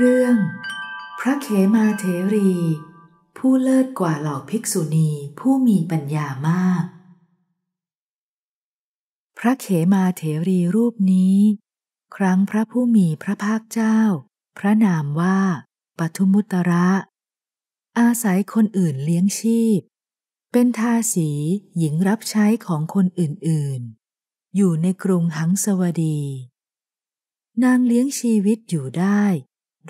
เรื่อง พระเขมาเทรี ผู้เลิศกว่าเหล่าภิกษุณีผู้มีปัญญามาก พระเขมาเทรีรูปนี้ ครั้งพระผู้มีพระภาคเจ้า พระนามว่าปทุมุตระ อาศัยคนอื่นเลี้ยงชีพ เป็นทาสีหญิงรับใช้ของคนอื่นๆ อยู่ในกรุงหังสวดี นางเลี้ยงชีวิตอยู่ได้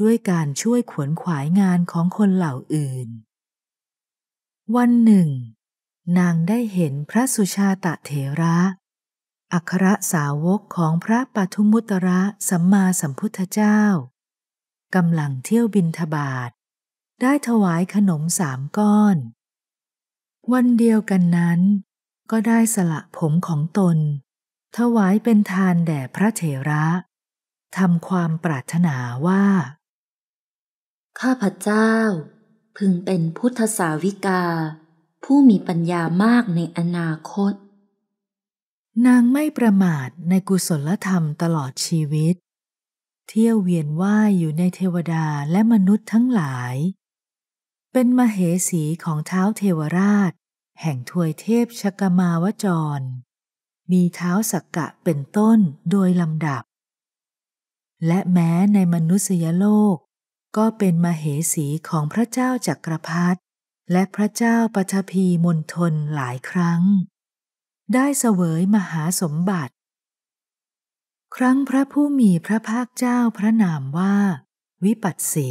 ด้วยการช่วยขวนขวายงานของคนเหล่าอื่น วันหนึ่งนางได้เห็นพระสุชาตะเถระ อัครสาวกของพระปัทุมุตระสัมมาสัมพุทธเจ้า กำลังเที่ยวบินทบาท ได้ถวายขนมสามก้อน วันเดียวกันนั้น ก็ได้สละผมของตน ถวายเป็นทานแด่พระเถระทำความปรารถนาว่าข้าพเจ้า พึงเป็นพุทธสาวิกา ผู้มีปัญญามากในอนาคต นางไม่ประมาทในกุศลธรรมตลอดชีวิต เที่ยวเวียนว่ายอยู่ในเทวดาและมนุษย์ทั้งหลาย เป็นมเหสีของเท้าเทวราช แห่งทวยเทพชกมาวจร มีเท้าสักกะเป็นต้นโดยลำดับ และแม้ในมนุษยโลกก็เป็นมเหสีของพระเจ้าจักรพรรดิและพระเจ้าปทพีมณฑลหลายครั้ง ได้เสวยมหาสมบัติ ครั้งพระผู้มีพระภาคเจ้าพระนามว่า วิปัสสี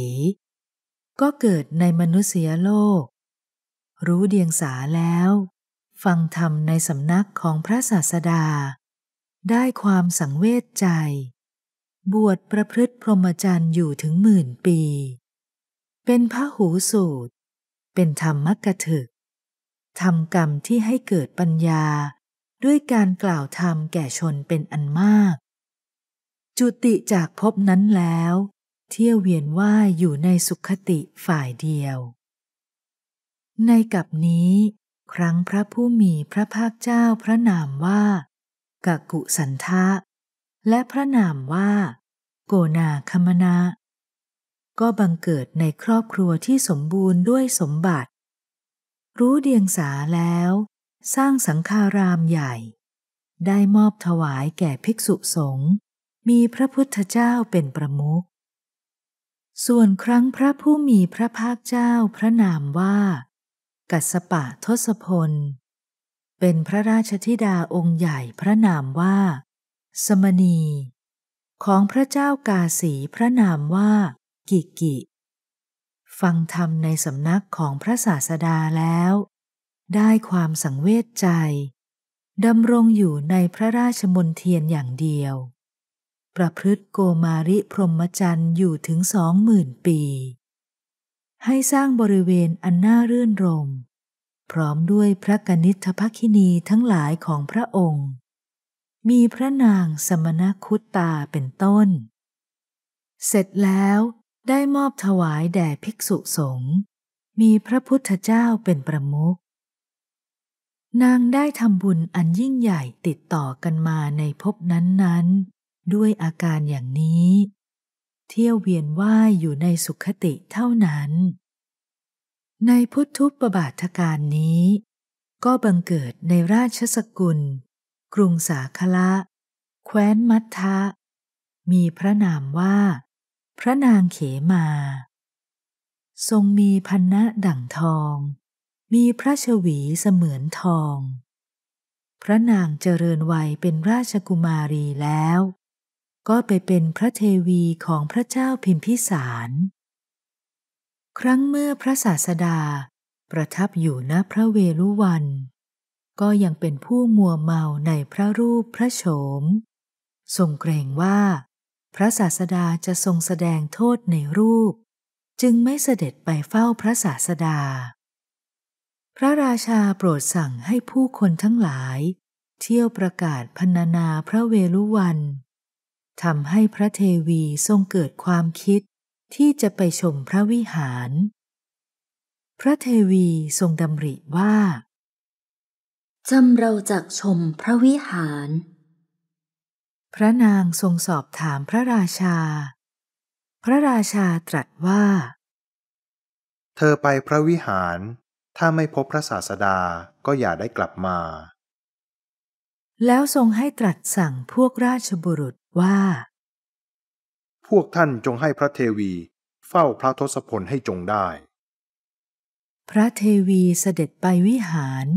ก็เกิดในมนุษยโลก รู้เดียงสาแล้ว ฟังธรรมในสำนักของพระศาสดา ได้ความสังเวชใจบวชประพฤติพรหมจรรย์อยู่ถึงหมื่นปี เป็นพระหูสูตร เป็นธรรมกถึกทำกรรมที่ให้เกิดปัญญาด้วยการกล่าวธรรมแก่ชนเป็นอันมาก จุติจากภพนั้นแล้ว เที่ยวเวียนว่ายอยู่ในสุขติฝ่ายเดียว ในกับนี้ ครั้งพระผู้มีพระภาคเจ้าพระนามว่า กกุสันทะและพระนามว่าโกนาคมนะก็บังเกิดในครอบครัวที่สมบูรณ์ด้วยสมบัติ รู้เดียงสาแล้ว สร้างสังฆารามใหญ่ ได้มอบถวายแก่ภิกษุสงฆ์มีพระพุทธเจ้าเป็นประมุขส่วนครั้งพระผู้มีพระภาคเจ้าพระนามว่า กัสปะทศพล เป็นพระราชธิดาองค์ใหญ่พระนามว่า สมณีของพระเจ้ากาสีพระนามว่ากิกิ ฟังธรรมในสำนักของพระศาสดาแล้ว ได้ความสังเวชใจดำรงอยู่ในพระราชมนเทียนอย่างเดียว ประพฤติโกมาริพรหมจันทร์อยู่ถึงสองหมื่นปี ให้สร้างบริเวณอันน่ารื่นรมพร้อมด้วยพระกนิษฐภคินีทั้งหลายของพระองค์มีพระนางสมณคุตตาเป็นต้น เสร็จแล้วได้มอบถวายแด่ภิกษุสงฆ์ มีพระพุทธเจ้าเป็นประมุข นางได้ทำบุญอันยิ่งใหญ่ติดต่อกันมาในภพนั้นๆ ด้วยอาการอย่างนี้ เที่ยวเวียนว่ายอยู่ในสุขติเท่านั้น ในพุทธุปบาทการนี้ ก็บังเกิดในราชสกุลกรุงสาคละ แคว้นมัททะมีพระนามว่า พระนางเขมา ทรงมีพันณะดั่งทอง มีพระชวีเสมือนทอง พระนางเจริญวัยเป็นราชกุมารีแล้ว ก็ไปเป็นพระเทวีของพระเจ้าพิมพิสาร ครั้งเมื่อพระศาสดาประทับอยู่ณพระเวลุวันก็ยังเป็นผู้มัวเมาในพระรูปพระโฉมทรงเกรงว่า พระศาสดาจะทรงแสดงโทษในรูป จึงไม่เสด็จไปเฝ้าพระศาสดา พระราชาโปรดสั่งให้ผู้คนทั้งหลาย เที่ยวประกาศพรรณนาพระเวลุวันทำให้พระเทวีทรงเกิดความคิดที่จะไปชมพระวิหาร พระเทวีทรงดำริว่าจำเราจากชมพระวิหาร พระนางทรงสอบถามพระราชา พระราชาตรัสว่า เธอไปพระวิหาร ถ้าไม่พบพระศาสดาก็อย่าได้กลับมา แล้วทรงให้ตรัสสั่งพวกราชบุรุษว่า พวกท่านจงให้พระเทวี เฝ้าพระทศพลให้จงได้ พระเทวีเสด็จไปวิหาร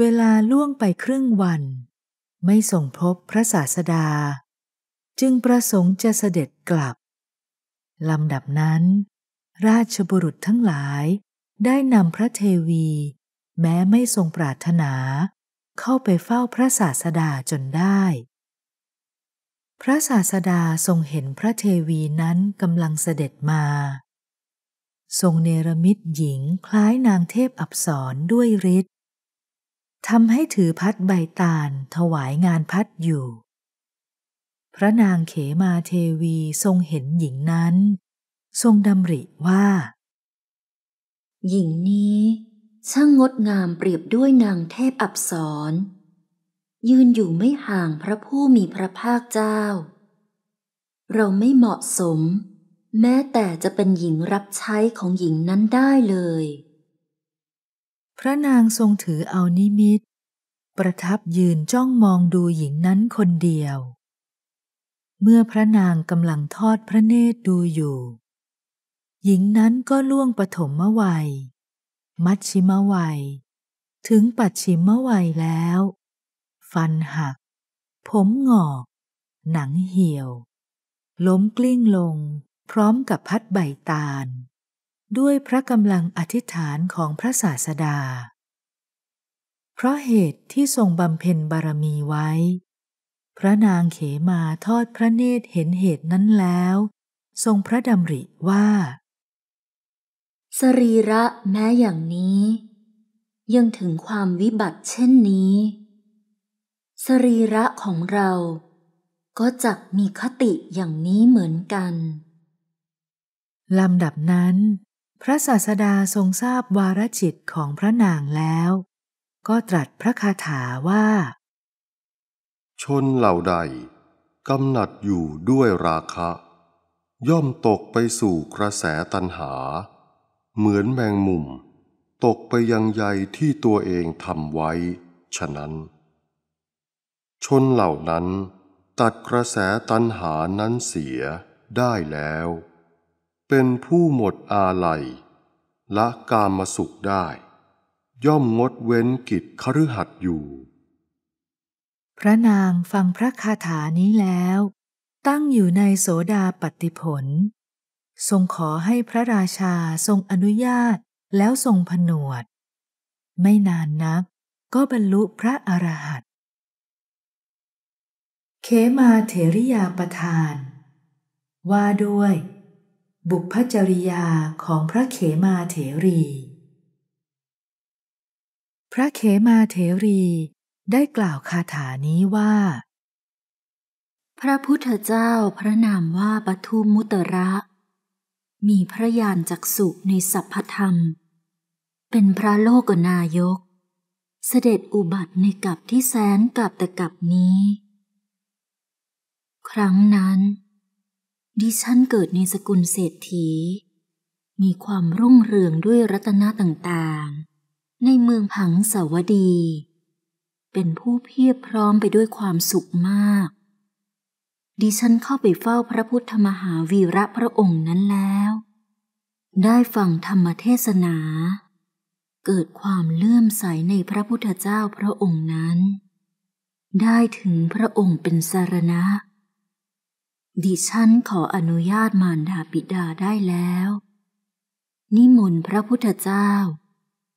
เวลาล่วงไปครึ่งวัน ไม่ส่งพบพระศาสดา จึงประสงค์จะเสด็จกลับลำดับนั้น ราชบุรุษทั้งหลาย ได้นำพระเทวี แม้ไม่ทรงปรารถนา เข้าไปเฝ้าพระศาสดาจนได้ พระศาสดาทรงเห็นพระเทวีนั้นกำลังเสด็จมา ทรงเนรมิตหญิงคล้ายนางเทพอับสรด้วยฤทธิทำให้ถือพัดใบตาลถวายงานพัดอยู่ พระนางเขมาเทวีทรงเห็นหญิงนั้น ทรงดำริว่า หญิงนี้ช่างงดงามเปรียบด้วยนางเทพอับสรยืนอยู่ไม่ห่างพระผู้มีพระภาคเจ้า เราไม่เหมาะสม แม้แต่จะเป็นหญิงรับใช้ของหญิงนั้นได้เลยพระนางทรงถือเอานิมิตประทับยืนจ้องมองดูหญิงนั้นคนเดียว เมื่อพระนางกำลังทอดพระเนตรดูอยู่ หญิงนั้นก็ล่วงปฐมวัย มัชชิมวัย ถึงปัจฉิมวัยแล้ว ฟันหัก ผมหงอก หนังเหี่ยว ล้มกลิ้งลง พร้อมกับพัดใบตาลด้วยพระกำลังอธิษฐานของพระศาสดา เพราะเหตุที่ทรงบำเพ็ญบารมีไว้ พระนางเขมาทอดพระเนตรเห็นเหตุนั้นแล้ว ทรงพระดำริว่า สรีระแม้อย่างนี้ ยังถึงความวิบัติเช่นนี้ สรีระของเราก็จะมีคติอย่างนี้เหมือนกัน ลำดับนั้นพระศาสดาทรงทราบวารจิตของพระนางแล้วก็ตรัสพระคาถาว่า ชนเหล่าใดกำหนัดอยู่ด้วยราคะ ย่อมตกไปสู่กระแสตันหา เหมือนแมงมุมตกไปยังใยที่ตัวเองทำไว้ ฉะนั้น ชนเหล่านั้นตัดกระแสตันหานั้นเสียได้แล้วเป็นผู้หมดอาลัย ละกามสุขได้ ย่อมงดเว้นกิจคฤหัสถ์อยู่ พระนางฟังพระคาถานี้แล้ว ตั้งอยู่ในโสดาปติผล ทรงขอให้พระราชาทรงอนุญาตแล้วทรงผนวด ไม่นานนักก็บรรลุพระอรหันต์เขมาเถริยาประทาน ว่าด้วยบุพจริยาของพระเขมาเถรี พระเขมาเถรีได้กล่าวคาถานี้ว่า พระพุทธเจ้าพระนามว่าปทุมมุตระ มีพระญาณจักสุในสัพพธรรม เป็นพระโลกนายก เสด็จอุบัติในกับที่แสนกับแต่กับนี้ ครั้งนั้นดิฉันเกิดในสกุลเศรษฐี มีความรุ่งเรืองด้วยรัตนะต่างๆ ในเมืองผังสาวดี เป็นผู้เพียบพร้อมไปด้วยความสุขมาก ดิฉันเข้าไปเฝ้าพระพุทธมหาวีระพระองค์นั้นแล้ว ได้ฟังธรรมเทศนา เกิดความเลื่อมใสในพระพุทธเจ้าพระองค์นั้น ได้ถึงพระองค์เป็นสารณะดิฉันขออนุญาตมารดาปิดาได้แล้ว นิมนต์พระพุทธเจ้า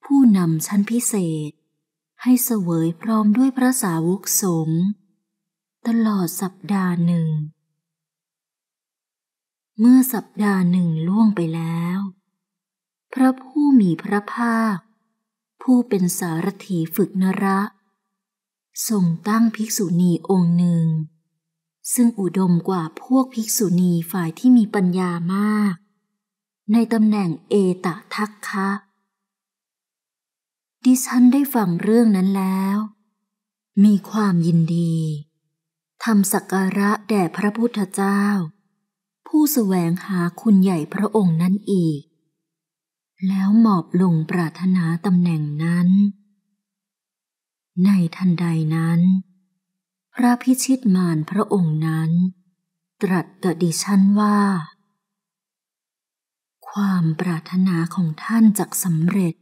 ผู้นำชั้นพิเศษ ให้เสวยพร้อมด้วยพระสาวกสงฆ์ตลอดสัปดาห์หนึ่ง เมื่อสัปดาห์หนึ่งล่วงไปแล้ว พระผู้มีพระภาค ผู้เป็นสารถีฝึกนระทรงตั้งภิกษุณีองค์หนึ่งซึ่งอุดมกว่าพวกภิกษุณีฝ่ายที่มีปัญญามาก ในตำแหน่งเอตทักคะ ดิฉันได้ฟังเรื่องนั้นแล้ว มีความยินดีทำสักการะแด่พระพุทธเจ้า ผู้สแสวงหาคุณใหญ่พระองค์นั้นอีก แล้วหมอบลงปรารถนาตำแหน่งนั้น ในทันใดนั้นพระพิชิตมารพระองค์นั้น ตรัสกับดิฉันว่า ความปรารถนาของท่านจักสำเร็จ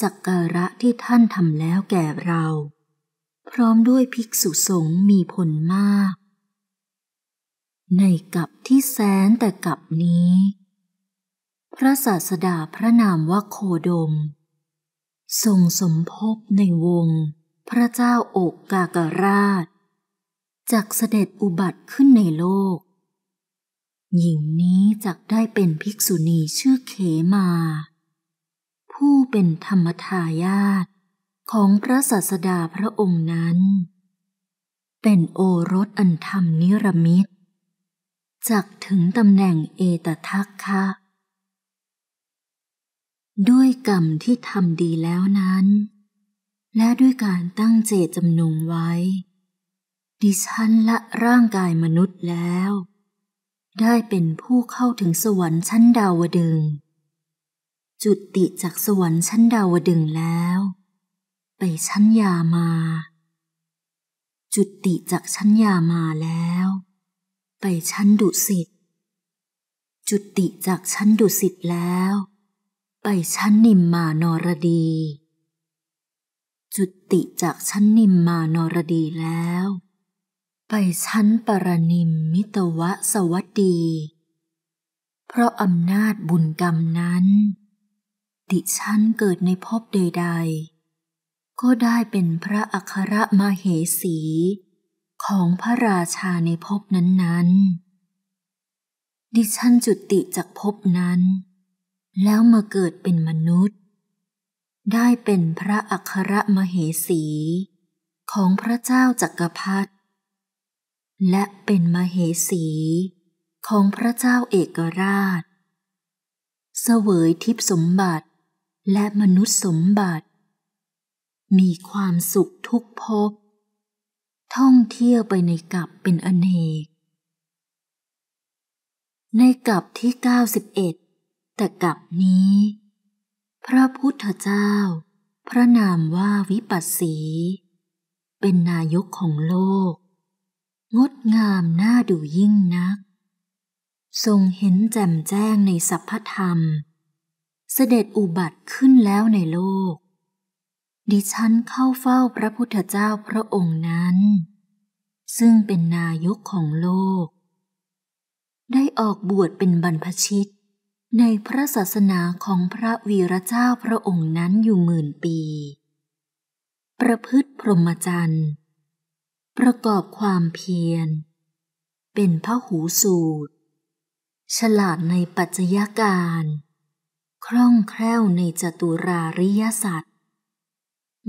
สักการะที่ท่านทำแล้วแก่เรา พร้อมด้วยภิกษุสงฆ์มีผลมาก ในกับที่แสนแต่กับนี้ พระศาสดาพระนามว่าโคดม ทรงสมภพในวงพระเจ้าโอกกากราชจากเสด็จอุบัติขึ้นในโลก หญิงนี้จักได้เป็นภิกษุณีชื่อเขมา ผู้เป็นธรรมทายาทของพระศาสดาพระองค์นั้น เป็นโอรสอันธรรมนิรมิตจักถึงตำแหน่งเอตทักคะ ด้วยกรรมที่ทำดีแล้วนั้นและด้วยการตั้งเจตจำนงไว้ ดิฉันละร่างกายมนุษย์แล้ว ได้เป็นผู้เข้าถึงสวรรค์ชั้นดาวดึง จุดติจากสวรรค์ชั้นดาวดึงแล้ว ไปชั้นยามา จุดติจากชั้นยามาแล้ว ไปชั้นดุสิต จุดติจากชั้นดุสิตแล้ว ไปชั้นนิมมานรดีจุติจากชั้นนิมมานรดีแล้ว ไปชั้นปรนิมมิตวะสวัสดี เพราะอำนาจบุญกรรมนั้นติชั้นเกิดในภพใดใดก็ได้เป็นพระอัครมาเหสี ของพระราชาในภพนั้นๆดิฉันจุติจากภพนั้น แล้วมาเกิดเป็นมนุษย์ได้เป็นพระอัครมเหสี ของพระเจ้าจักรพรรดิและเป็นมเหสีของพระเจ้าเอกราช เสวยทิพสมบัติและมนุษย์สมบัติ มีความสุขทุกภพท่องเที่ยวไปในกับเป็นอเนกในกับที่ 91 แต่กับนี้พระพุทธเจ้าพระนามว่าวิปัสสี เป็นนายกของโลก งดงามน่าดูยิ่งนัก ทรงเห็นแจ่มแจ้งในสัพพธรรม เสด็จอุบัติขึ้นแล้วในโลก ดิฉันเข้าเฝ้าพระพุทธเจ้าพระองค์นั้น ซึ่งเป็นนายกของโลก ได้ออกบวชเป็นบรรพชิตในพระศาสนาของพระวีรเจ้าพระองค์นั้นอยู่หมื่นปี ประพฤติพรหมจรรย์ ประกอบความเพียรเป็นพระหูสูตร ฉลาดในปัจจยการคล่องแคล่วในจตุราริยสัตว์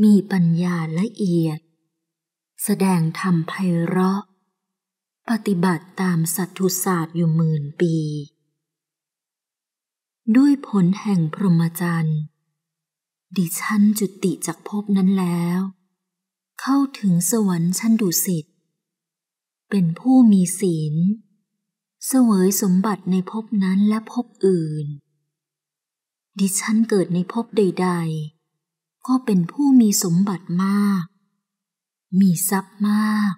มีปัญญาละเอียด แสดงธรรมไพเราะ ปฏิบัติตามสัตถุศาสตร์อยู่หมื่นปีด้วยผลแห่งพรหมจรรย์ ดิฉันจุติจากภพนั้นแล้ว เข้าถึงสวรรค์ชั้นดุสิตเป็นผู้มีศีล เสวยสมบัติในภพนั้นและภพอื่น ดิฉันเกิดในภพใดๆ ก็เป็นผู้มีสมบัติมาก มีทรัพย์มาก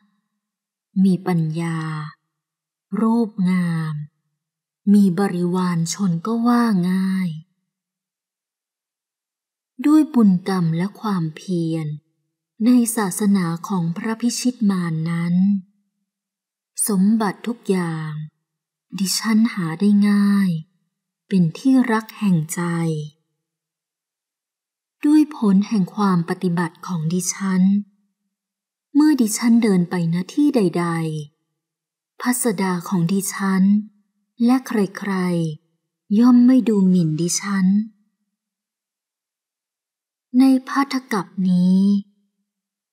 มีปัญญารูปงามมีบริวารชนก็ว่าง่าย ด้วยบุญกรรมและความเพียร ในศาสนาของพระพิชิตมานนั้น สมบัติทุกอย่าง ดิฉันหาได้ง่าย เป็นที่รักแห่งใจ ด้วยผลแห่งความปฏิบัติของดิฉัน เมื่อดิฉันเดินไปณที่ใดๆพัสดาของดิฉันและใครๆ ย่อมไม่ดูหมิ่นดิฉัน ในพัทธกับนี้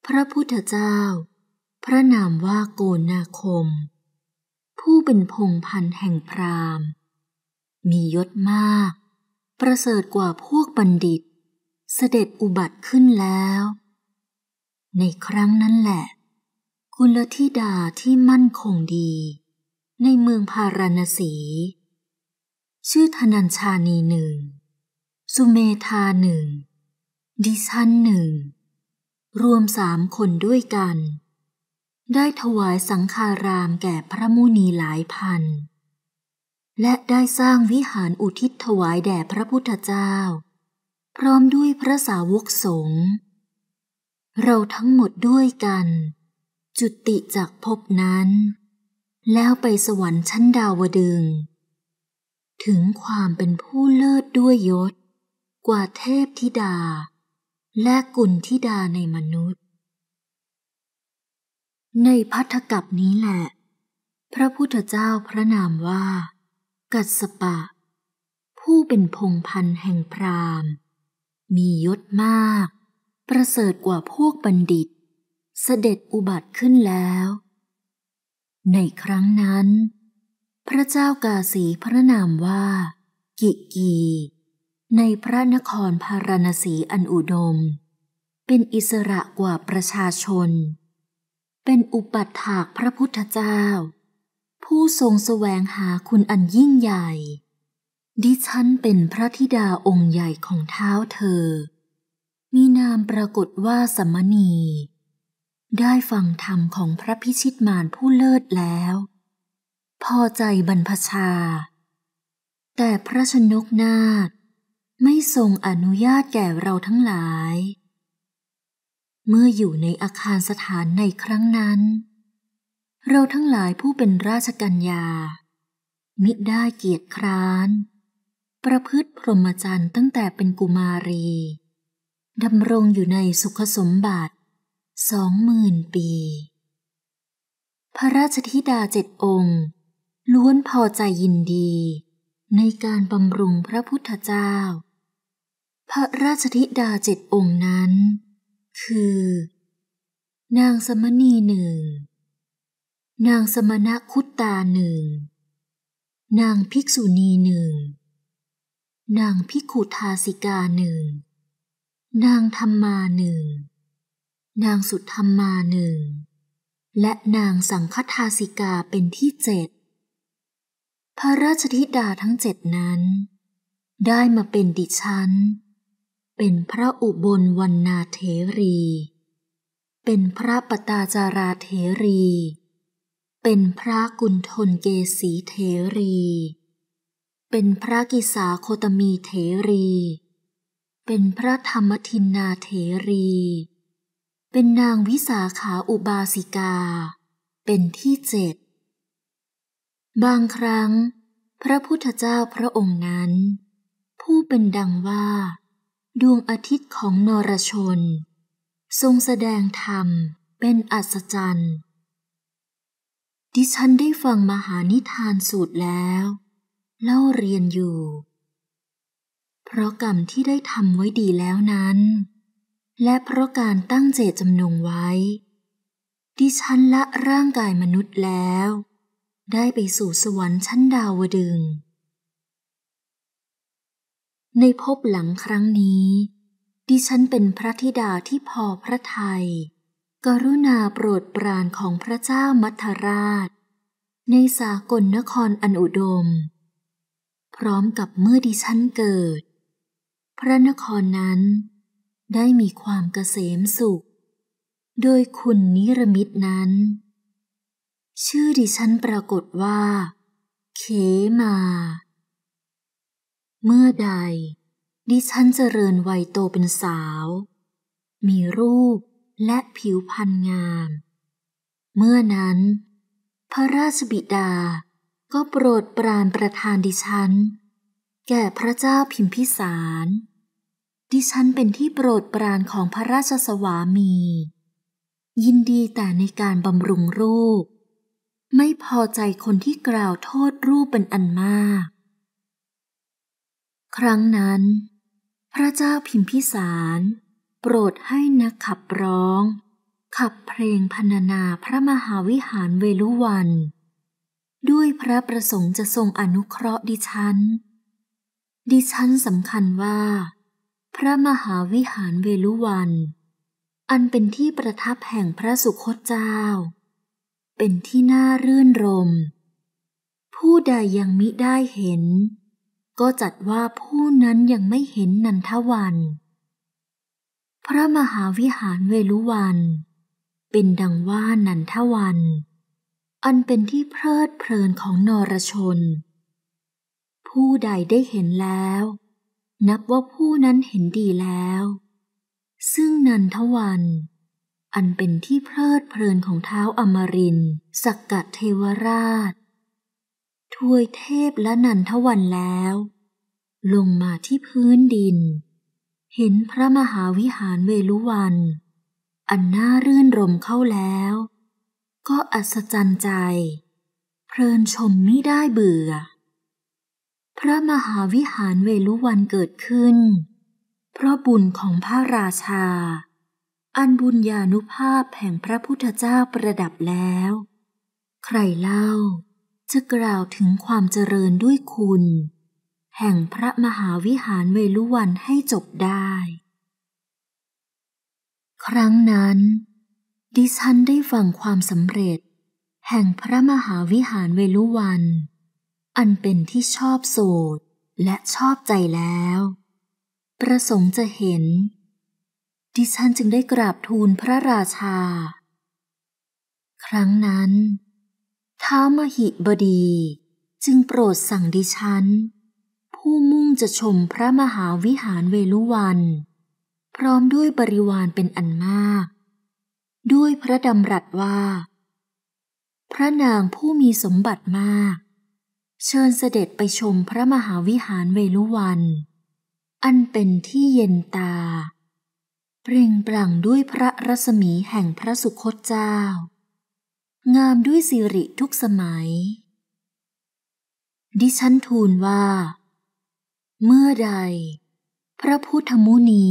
พระพุทธเจ้า พระนามว่าโกนาคม ผู้เป็นพงพันแห่งพราหมณ์ มียศมาก ประเสริฐกว่าพวกบัณฑิต เสด็จอุบัติขึ้นแล้ว ในครั้งนั้นแหละ คุณลธิดาที่มั่นคงดีในเมืองพาราณสี ชื่อธนัญชานีหนึ่ง สุเมธาหนึ่ง ดิชันหนึ่ง รวมสามคนด้วยกัน ได้ถวายสังฆารามแก่พระมุนีหลายพัน และได้สร้างวิหารอุทิศถวายแด่พระพุทธเจ้า พร้อมด้วยพระสาวกสงฆ์เราทั้งหมดด้วยกัน จุติจากภพนั้นแล้วไปสวรรค์ชั้นดาวดึง ถึงความเป็นผู้เลิศด้วยยศ กว่าเทพธิดา และกุลธิดาในมนุษย์ ในพัทธกับนี้แหละ พระพุทธเจ้าพระนามว่า กัสปะ ผู้เป็นพงพันแห่งพรามมียศมาก ประเสริฐกว่าพวกบัณฑิต เสด็จอุบัติขึ้นแล้วในครั้งนั้น พระเจ้ากาสีพระนามว่ากิกี ในพระนครพารณสีอันอุดม เป็นอิสระกว่าประชาชน เป็นอุปัฏฐากพระพุทธเจ้า ผู้ทรงแสวงหาคุณอันยิ่งใหญ่ ดิฉันเป็นพระธิดาองค์ใหญ่ของเท้าเธอ มีนามปรากฏว่าสมณีได้ฟังธรรมของพระพิชิตมารผู้เลิศแล้ว พอใจบรรพชา แต่พระชนกนาคไม่ทรงอนุญาตแก่เราทั้งหลาย เมื่ออยู่ในอาคารสถานในครั้งนั้น เราทั้งหลายผู้เป็นราชกัญญา มิได้เกียรติคร้าน ประพฤติพรหมจรรย์ตั้งแต่เป็นกุมารี ดำรงอยู่ในสุขสมบัติสองหมื่นปี พระราชธิดาเจ็ดองค์ ล้วนพอใจยินดี ในการบำรุงพระพุทธเจ้า พระราชธิดาเจ็ดองค์นั้น คือ นางสมณีหนึ่ง นางสมณคุตตาหนึ่ง นางภิกษุณีหนึ่ง นางภิกขุทาสิกาหนึ่ง นางธรรมาหนึ่งนางสุธรรมาหนึ่งและนางสังคทาสิกาเป็นที่เจ็ด พระราชธิดาทั้งเจ็ดนั้น ได้มาเป็นดิฉัน เป็นพระอุบลวันนาเทรี เป็นพระปตาจาราเทรี เป็นพระกุณฑลเกสีเทรี เป็นพระกิสาโคตมีเทรี เป็นพระธรรมทินนาเทรีเป็นนางวิสาขาอุบาสิกา เป็นที่เจ็ด บางครั้งพระพุทธเจ้าพระองค์นั้น ผู้เป็นดังว่า ดวงอาทิตย์ของนรชน ทรงแสดงธรรมเป็นอัศจรรย์ดิฉันได้ฟังมหานิทานสูตรแล้ว เล่าเรียนอยู่ เพราะกรรมที่ได้ทำไว้ดีแล้วนั้นและเพราะการตั้งเจตจำนงไว้ ดิฉันละร่างกายมนุษย์แล้ว ได้ไปสู่สวรรค์ชั้นดาวดึง ในภพหลังครั้งนี้ ดิฉันเป็นพระธิดาที่พอพระทยัยกรุณาโปรดปรานของพระเจ้ามัทราช ในสากลนครอันอุดม พร้อมกับเมื่อดิฉันเกิด พระนครนั้นได้มีความเกษมสุข โดยคุณนิรมิตนั้น ชื่อดิฉันปรากฏว่า เขมา เมื่อใดดิฉันเจริญวัยโตเป็นสาว มีรูปและผิวพรรณงาม เมื่อนั้นพระราชบิดาก็โปรดปรานประธานดิฉัน แก่พระเจ้าพิมพิสารดิฉันเป็นที่โปรดปรานของพระราชสวามี ยินดีแต่ในการบำรุงรูป ไม่พอใจคนที่กล่าวโทษรูปเป็นอันมาก ครั้งนั้น พระเจ้าพิมพิสารโปรดให้นักขับร้อง ขับเพลงพรรณนาพระมหาวิหารเวลุวัน ด้วยพระประสงค์จะทรงอนุเคราะห์ดิฉัน ดิฉันสำคัญว่าพระมหาวิหารเวลุวัน อันเป็นที่ประทับแห่งพระสุคตเจ้า เป็นที่น่ารื่นรม ผู้ใดยังมิได้เห็น ก็จัดว่าผู้นั้นยังไม่เห็นนันทวัน พระมหาวิหารเวลุวัน เป็นดังว่านันทวัน อันเป็นที่เพลิดเพลินของนรชน ผู้ใดได้เห็นแล้วนับว่าผู้นั้นเห็นดีแล้ว ซึ่งนันทวัน อันเป็นที่เพลิดเพลินของเท้าอมรินสักกัดเทวราชถวยเทพและนันทวันแล้ว ลงมาที่พื้นดิน เห็นพระมหาวิหารเวลุวัน อันน่ารื่นรมเข้าแล้ว ก็อัศจรรย์ใจ เพลินชมไม่ได้เบื่อพระมหาวิหารเวลุวันเกิดขึ้น เพราะบุญของพระราชา อันบุญญาณุภาพแห่งพระพุทธเจ้าประดับแล้ว ใครเล่าจะกล่าวถึงความเจริญด้วยคุณ แห่งพระมหาวิหารเวลุวันให้จบได้ ครั้งนั้น ดิฉันได้ฟังความสำเร็จ แห่งพระมหาวิหารเวลุวันอันเป็นที่ชอบสูตรและชอบใจแล้ว ประสงค์จะเห็น ดิฉันจึงได้กราบทูลพระราชา ครั้งนั้น ท้ามหิบดีจึงโปรดสั่งดิฉัน ผู้มุ่งจะชมพระมหาวิหารเวลุวัน พร้อมด้วยบริวารเป็นอันมาก ด้วยพระดำรัสว่า พระนางผู้มีสมบัติมากเชิญเสด็จไปชมพระมหาวิหารเวลุวัน อันเป็นที่เย็นตา เปล่งปลั่งด้วยพระรัศมีแห่งพระสุคตเจ้า งามด้วยสิริทุกสมัย ดิฉันทูลว่า เมื่อใดพระพุทธมุนี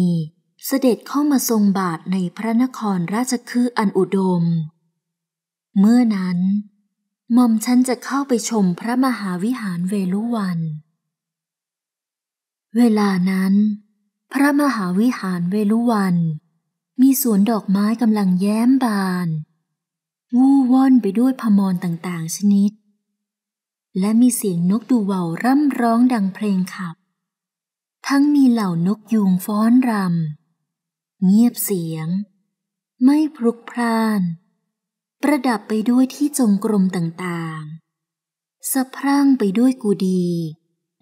เสด็จเข้ามาทรงบาทในพระนครราชคืออันอุดม เมื่อนั้นหม่อมฉันจะเข้าไปชมพระมหาวิหารเวลุวัน เวลานั้นพระมหาวิหารเวลุวัน มีสวนดอกไม้กำลังแย้มบานวู่ว่อนไปด้วยพมรต่างๆ ชนิด และมีเสียงนกดูเว่าร่ำร้องดังเพลงขับ ทั้งมีเหล่านกยูงฟ้อนรำเงียบเสียง ไม่พลุกพล่านประดับไปด้วยที่จงกรมต่างๆ สะพรั่งไปด้วยกูดี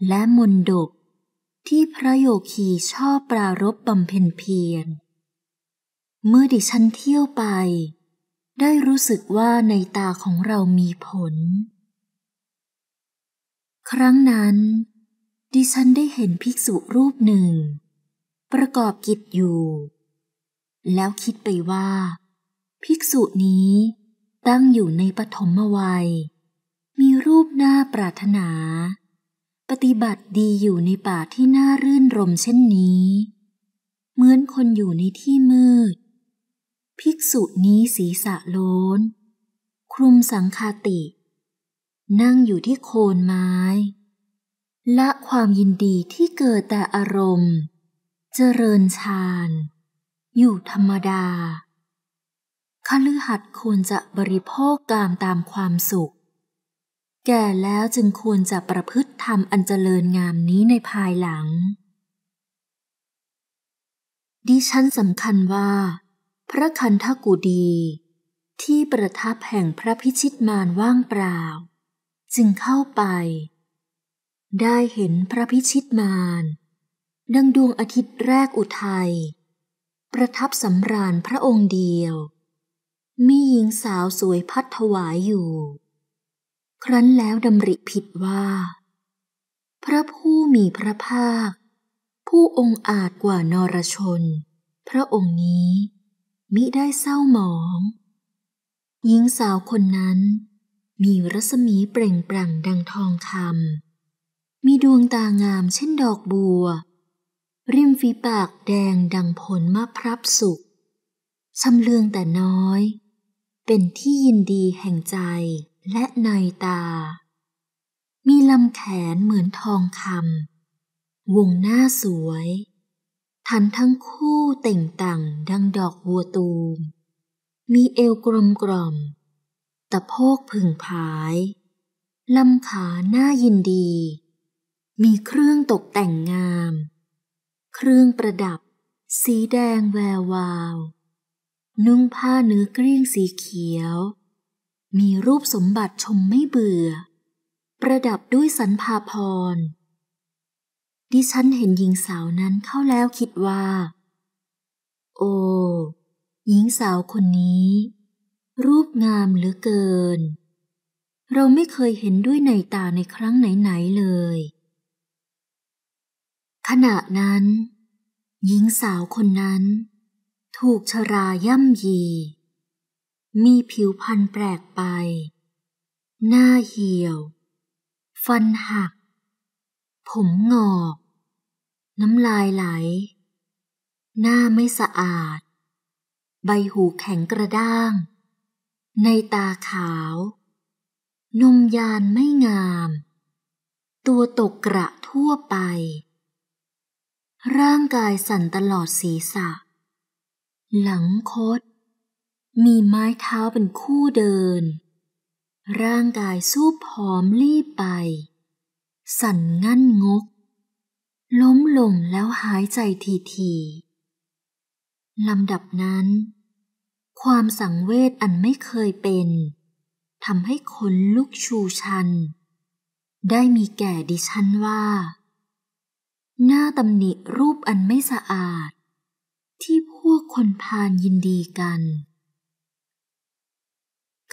และมนดบที่พระโยคีชอบปรารบบำเพ็ญเพียร เมื่อดิฉันเที่ยวไป ได้รู้สึกว่าในตาของเรามีผล ครั้งนั้นดิฉันได้เห็นภิกษุรูปหนึ่ง ประกอบกิจอยู่ แล้วคิดไปว่า ภิกษุนี้ตั้งอยู่ในปฐมวัย มีรูปหน้าปรารถนา ปฏิบัติดีอยู่ในป่าที่น่ารื่นรมเช่นนี้ เหมือนคนอยู่ในที่มืด ภิกษุนี้ศีรษะโลน คลุมสังคาติ นั่งอยู่ที่โคนไม้ ละความยินดีที่เกิดแต่อารมณ์ เจริญฌาน อยู่ธรรมดาคฤหัสควรจะบริโภคกามตามความสุข แก่แล้วจึงควรจะประพฤติธรรมอันเจริญงามนี้ในภายหลัง ดิฉันสำคัญว่าพระคันธกุดี ที่ประทับแห่งพระพิชิตมารว่างเปล่า จึงเข้าไป ได้เห็นพระพิชิตมารดังดวงอาทิตย์แรกอุทัยประทับสำราญพระองค์เดียวมีหญิงสาวสวยพัดถวายอยู่ ครั้นแล้วดำริผิดว่า พระผู้มีพระภาค ผู้องค์อาจกว่านรชน พระองค์นี้ มิได้เศร้าหมอง หญิงสาวคนนั้น มีรัศมีเปล่งปลั่งดังทองคำมีดวงตางามเช่นดอกบัว ริมฝีปากแดงดังผลมะพร้าวสุกชำเลืองแต่น้อยเป็นที่ยินดีแห่งใจและในตา มีลำแขนเหมือนทองคำวงหน้าสวย ทันทั้งคู่เต่งต่างดังดอกบัวตูม มีเอวกลมกล่อม ตะโพกผึ่งผาย ลำขาหน้ายินดี มีเครื่องตกแต่งงาม เครื่องประดับ สีแดงแวววาวนุ่งผ้าเนื้อเกลี้ยงสีเขียว มีรูปสมบัติชมไม่เบื่อ ประดับด้วยสันพาพร ดิฉันเห็นหญิงสาวนั้นเข้าแล้วคิดว่า โอ้ หญิงสาวคนนี้ รูปงามเหลือเกิน เราไม่เคยเห็นด้วยในตาในครั้งไหนๆเลย ขณะนั้น หญิงสาวคนนั้นถูกชราย่ำยี มีผิวพันธ์แปลกไป หน้าเหี่ยว ฟันหัก ผมงอก น้ำลายไหล หน้าไม่สะอาด ใบหูแข็งกระด้าง ในตาขาว นมยานไม่งาม ตัวตกกระทั่วไป ร่างกายสั่นตลอดศีรษะหลังคดมีไม้เท้าเป็นคู่เดิน ร่างกายสู้ผอมรีบไป สั่นงั่นงก ล้มลงแล้วหายใจทีทีลำดับนั้น ความสังเวชอันไม่เคยเป็นทำให้คนลุกชูชัน ได้มีแก่ดิฉันว่า หน้าตำหนิรูปอันไม่สะอาดที่พวกคนพานยินดีกัน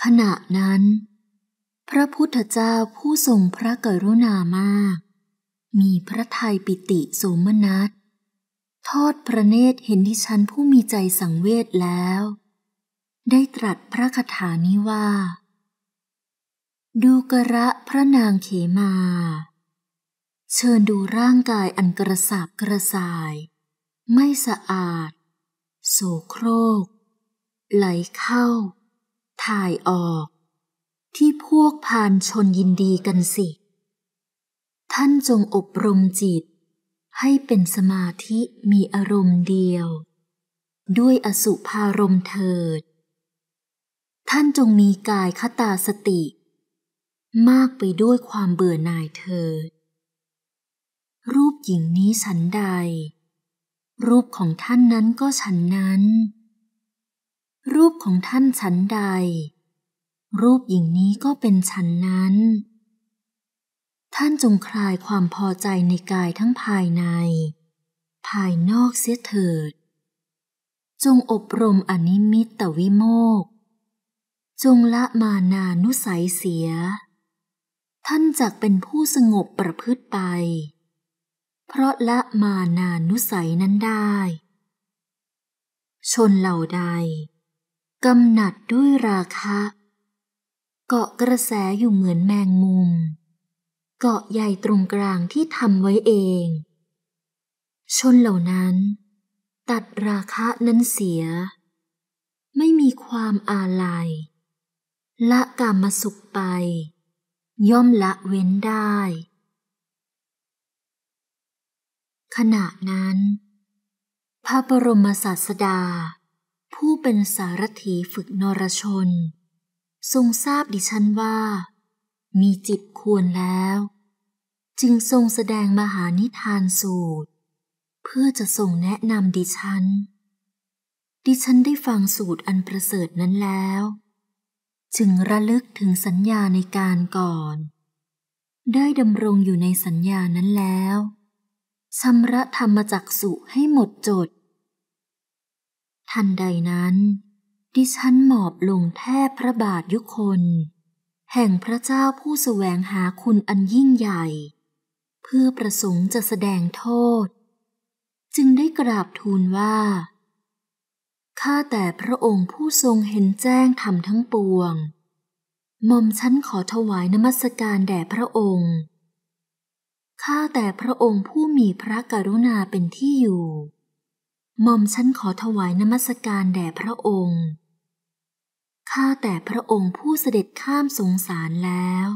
ขณะนั้น พระพุทธเจ้าผู้ทรงพระกรุณามาก มีพระทัยปิติโสมนัสทอดพระเนตรเห็นที่ฉันผู้มีใจสังเวชแล้ว ได้ตรัสพระคาถานี้ว่า ดูกระพระนางเขมา เชิญดูร่างกายอันกระสาบกระส่าย ไม่สะอาดโสโครก ไหลเข้า ถ่ายออก ที่พวกพานชนยินดีกันสิ ท่านจงอบรมจิต ให้เป็นสมาธิมีอารมณ์เดียว ด้วยอสุภารมเถิด ท่านจงมีกายคตาสติ มากไปด้วยความเบื่อหน่ายเถิดรูปหญิงนี้ฉันใดรูปของท่านนั้นก็ฉันนั้น รูปของท่านฉันใด รูปหญิงนี้ก็เป็นฉันนั้น ท่านจงคลายความพอใจในกายทั้งภายใน ภายนอกเสียเถิด จงอบรมอนิมิตตวิโมก จงละมานานุสัยเสีย ท่านจักเป็นผู้สงบประพฤติไปเพราะละมานานุสัยนั้นได้ ชนเหล่าใดกำหนัดด้วยราคะ เกาะกระแสอยู่เหมือนแมงมุม เกาะใหญ่ตรงกลางที่ทำไว้เอง ชนเหล่านั้น ตัดราคะนั้นเสีย ไม่มีความอาลัย ละกามสุขไป ย่อมละเว้นได้ขณะนั้นพระบรมศาสดา ผู้เป็นสารถีฝึกนรชน ทรงทราบดิฉันว่า มีจิตควรแล้ว จึงทรงแสดงมหานิทานสูตร เพื่อจะทรงแนะนำดิฉัน ดิฉันได้ฟังสูตรอันประเสริฐนั้นแล้ว จึงระลึกถึงสัญญาในการก่อน ได้ดำรงอยู่ในสัญญานั้นแล้วชำระธรรมจักสุให้หมดจด ทันใดนั้น ดิฉันหมอบลงแทบพระบาทยุคน แห่งพระเจ้าผู้แสวงหาคุณอันยิ่งใหญ่ เพื่อประสงค์จะแสดงโทษ จึงได้กราบทูลว่า ข้าแต่พระองค์ผู้ทรงเห็นแจ้งธรรมทั้งปวงหม่อมฉันขอถวายนมัสการแด่พระองค์ข้าแต่พระองค์ผู้มีพระกรุณาเป็นที่อยู่หม่อมฉันขอถวายนมัสการแด่พระองค์ ข้าแต่พระองค์ผู้เสด็จข้ามสงสารแล้ว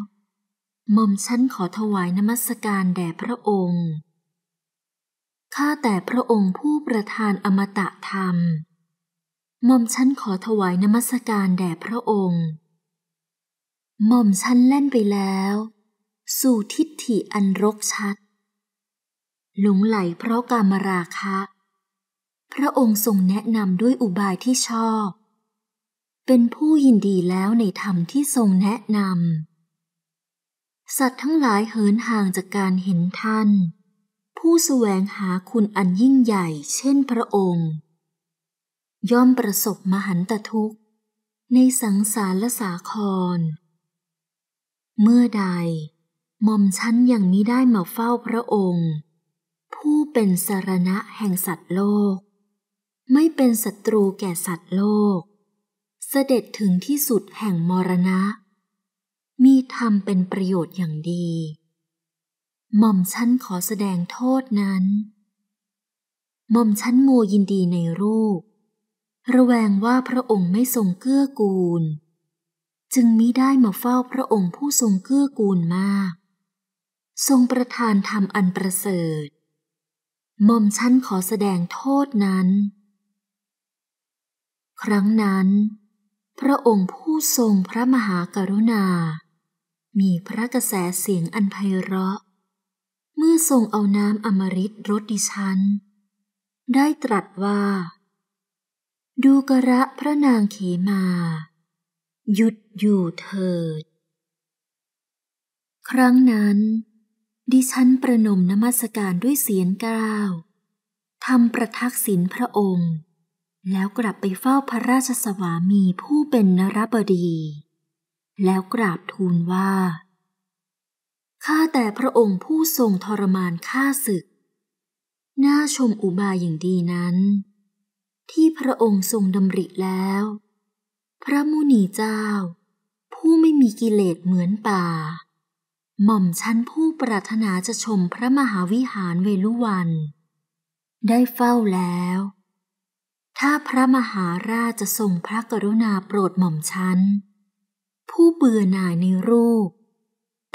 หม่อมฉันขอถวายนมัสการแด่พระองค์ ข้าแต่พระองค์ผู้ประทานอมตะธรรมหม่อมฉันขอถวายนมัสการแด่พระองค์หม่อมฉันเล่นไปแล้วสู่ทิฏฐิอันรกชัด หลงไหลเพราะกามราคะ พระองค์ทรงแนะนำด้วยอุบายที่ชอบ เป็นผู้ยินดีแล้วในธรรมที่ทรงแนะนำ สัตว์ทั้งหลายเหินห่างจากการเห็นท่าน ผู้แสวงหาคุณอันยิ่งใหญ่เช่นพระองค์ ย่อมประสบมหันตทุกข์ ในสังสารสาคร เมื่อใดหม่อมชั้นยังมิได้มาเฝ้าพระองค์ ผู้เป็นสารณะแห่งสัตว์โลก ไม่เป็นศัตรูแก่สัตว์โลก เสด็จถึงที่สุดแห่งมรณะ มีธรรมเป็นประโยชน์อย่างดีหม่อมชั้นขอแสดงโทษนั้นหม่อมชั้นมัวยินดีในรูป ระแวงว่าพระองค์ไม่ทรงเกื้อกูล จึงมิได้มาเฝ้าพระองค์ผู้ทรงเกื้อกูลมากทรงประทานธรรมอันประเสริฐหม่อมชั้นขอแสดงโทษนั้น ครั้งนั้น พระองค์ผู้ทรงพระมหากรุณา มีพระกระแสเสียงอันไพเราะ เมื่อทรงเอาน้ำอมฤตรสดิฉัน ได้ตรัสว่า ดูกระพระนางเขมาหยุดอยู่เถิด ครั้งนั้นดิฉันประนมนมัสการด้วยเสียงกล่าว ทำประทักษิณพระองค์ แล้วกลับไปเฝ้าพระราชสวามีผู้เป็นนรบดี แล้วกราบทูลว่า ข้าแต่พระองค์ผู้ทรงทรมานข้าศึก น่าชมอุบายอย่างดีนั้น ที่พระองค์ทรงดำริแล้ว พระมุนีเจ้า ผู้ไม่มีกิเลสเหมือนป่าหม่อมชั้นผู้ปรารถนาจะชมพระมหาวิหารเวลุวันได้เฝ้าแล้ว ถ้าพระมหาราชจะทรงพระกรุณาโปรดหม่อมชั้นผู้เบื่อหน่ายในรูป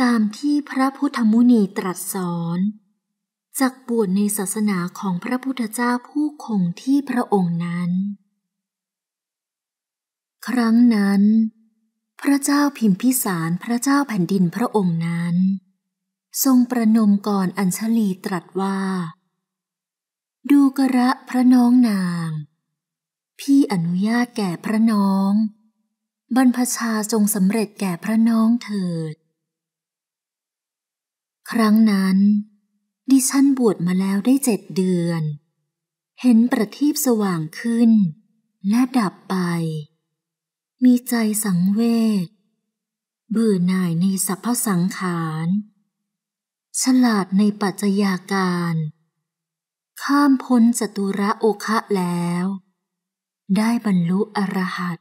ตามที่พระพุทธมุนีตรัสสอนจากบวชในศาสนาของพระพุทธเจ้าผู้คงที่พระองค์นั้น ครั้งนั้นพระเจ้าพิมพิสารพระเจ้าแผ่นดินพระองค์นั้น ทรงประนมกรอัญชลีตรัสว่า ดูกระพระน้องนาง พี่อนุญาตแก่พระน้อง บรรพชาจงสำเร็จแก่พระน้องเถิด ครั้งนั้น ดิฉันบวชมาแล้วได้เจ็ดเดือน เห็นประทีปสว่างขึ้นและดับไปมีใจสังเวชเบื่อหน่ายในสรรพสังขารฉลาดในปัจจยาการ ข้ามพ้นจตุระโอคะแล้ว ได้บรรลุอรหัต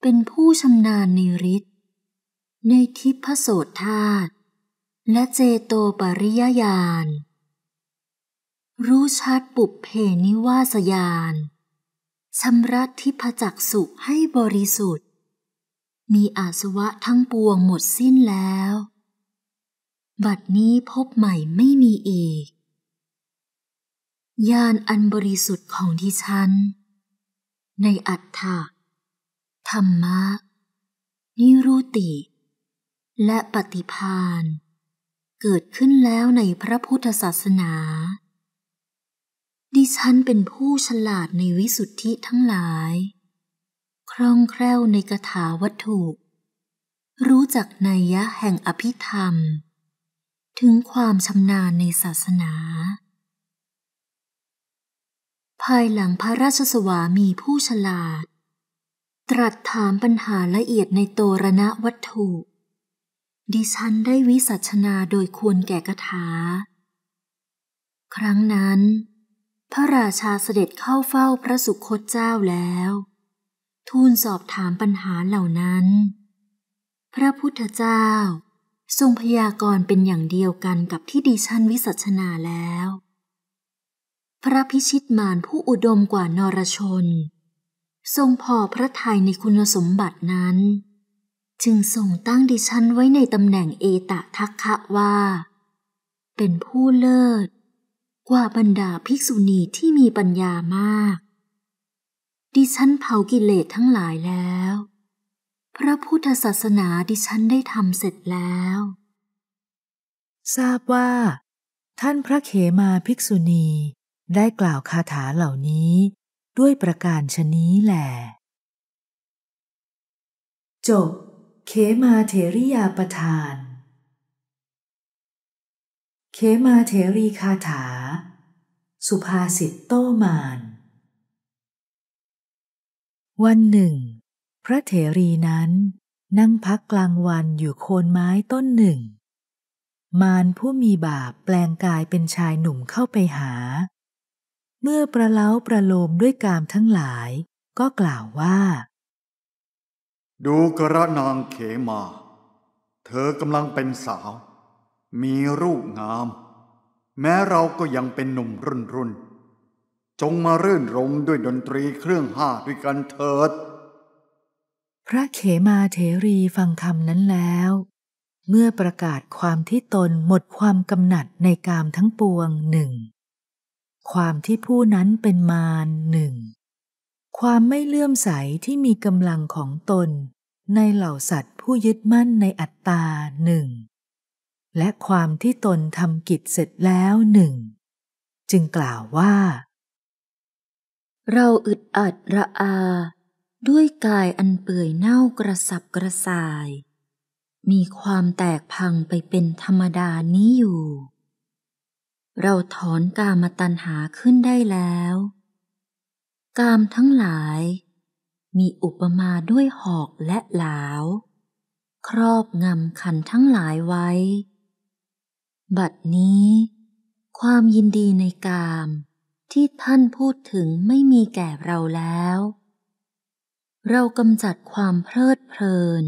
เป็นผู้ชำนาญในฤทธิ์ในทิพโสธาตและเจโตปริยญาณรู้ชัดปุบเพนิวาสยานชำระทิพจักสุให้บริสุทธิ์ มีอาสวะทั้งปวงหมดสิ้นแล้ว บัดนี้พบใหม่ไม่มีอีกญาณอันบริสุทธิ์ของดิฉัน ในอัฏฐะธรรมะ นิรุติ และปฏิพาน เกิดขึ้นแล้วในพระพุทธศาสนาดิฉันเป็นผู้ฉลาดในวิสุทธิทั้งหลาย คล่องแคล่วในกถาวัตถุ รู้จักนัยยะแห่งอภิธรรม ถึงความชำนาญในศาสนา ภายหลังพระราชสวามีผู้ฉลาด ตรัสถามปัญหาละเอียดในโตรณะวัตถุ ดิฉันได้วิสัชนาโดยควรแก่กถา ครั้งนั้นพระราชาเสด็จเข้าเฝ้าพระสุคตเจ้าแล้ว ทูลสอบถามปัญหาเหล่านั้น พระพุทธเจ้า ทรงพยากรณ์เป็นอย่างเดียวกันกับที่ดิฉันวิสัชนาแล้ว พระพิชิตมารผู้อุดมกว่านรชน ทรงพอพระทัยในคุณสมบัตินั้น จึงทรงตั้งดิฉันไว้ในตำแหน่งเอตะทักคะว่า เป็นผู้เลิศกว่าบรรดาภิกษุณีที่มีปัญญามาก ดิฉันเผากิเลสทั้งหลายแล้ว พระพุทธศาสนาดิฉันได้ทำเสร็จแล้ว ทราบว่าท่านพระเขมาภิกษุณีได้กล่าวคาถาเหล่านี้ด้วยประการชนี้แหละจบเขมาเทริยาประทานเขมาเถรีคาถา สุภาษิตโตมาน วันหนึ่ง พระเถรีนั้น นั่งพักกลางวันอยู่โคนไม้ต้นหนึ่ง มารผู้มีบาปแปลงกายเป็นชายหนุ่มเข้าไปหา เมื่อประเล้าประโลมด้วยกามทั้งหลายก็กล่าวว่า ดูกระนางเขมา เธอกำลังเป็นสาวมีรูปงาม แม้เราก็ยังเป็นหนุ่มรุ่นรุ่น จงมารื่นรมด้วยดนตรีเครื่องห้าด้วยกันเถิด พระเขมาเถรีฟังคำนั้นแล้ว เมื่อประกาศความที่ตนหมดความกำหนัดในกามทั้งปวงหนึ่งความที่ผู้นั้นเป็นมารหนึ่งความไม่เลื่อมใสที่มีกำลังของตนในเหล่าสัตว์ผู้ยึดมั่นในอัตตาหนึ่งและความที่ตนทำกิจเสร็จแล้วหนึ่ง จึงกล่าวว่า เราอึดอัดระอา ด้วยกายอันเปื่อยเน่ากระสับกระส่าย มีความแตกพังไปเป็นธรรมดานี้อยู่ เราถอนกามตัณหาขึ้นได้แล้ว กามทั้งหลาย มีอุปมาด้วยหอกและหลาวครอบงำขันทั้งหลายไว้บัดนี้ความยินดีในกามที่ท่านพูดถึงไม่มีแก่เราแล้ว เรากำจัดความเพลิดเพลิน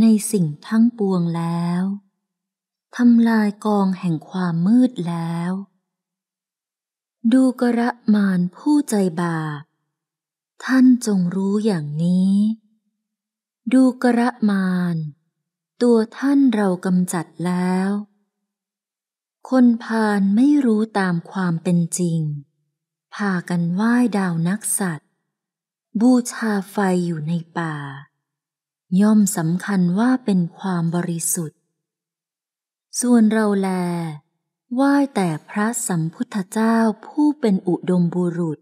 ในสิ่งทั้งปวงแล้วทำลายกองแห่งความมืดแล้ว ดูกระมานผู้ใจบาปท่านจงรู้อย่างนี้ ดูกระมานตัวท่านเรากำจัดแล้วคนพาลไม่รู้ตามความเป็นจริง พากันไหว้ดาวนักสัตว์บูชาไฟอยู่ในป่า ย่อมสำคัญว่าเป็นความบริสุทธิ์ ส่วนเราแลไหว้แต่พระสัมพุทธเจ้าผู้เป็นอุดมบุรุษ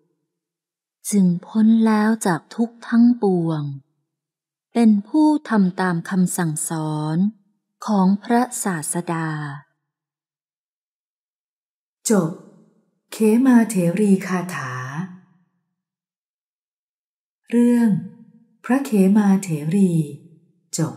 จึงพ้นแล้วจากทุกทั้งปวง เป็นผู้ทำตามคำสั่งสอนของพระศาสดาจบเขมาเถรีคาถา เรื่องพระเขมาเถรีจบ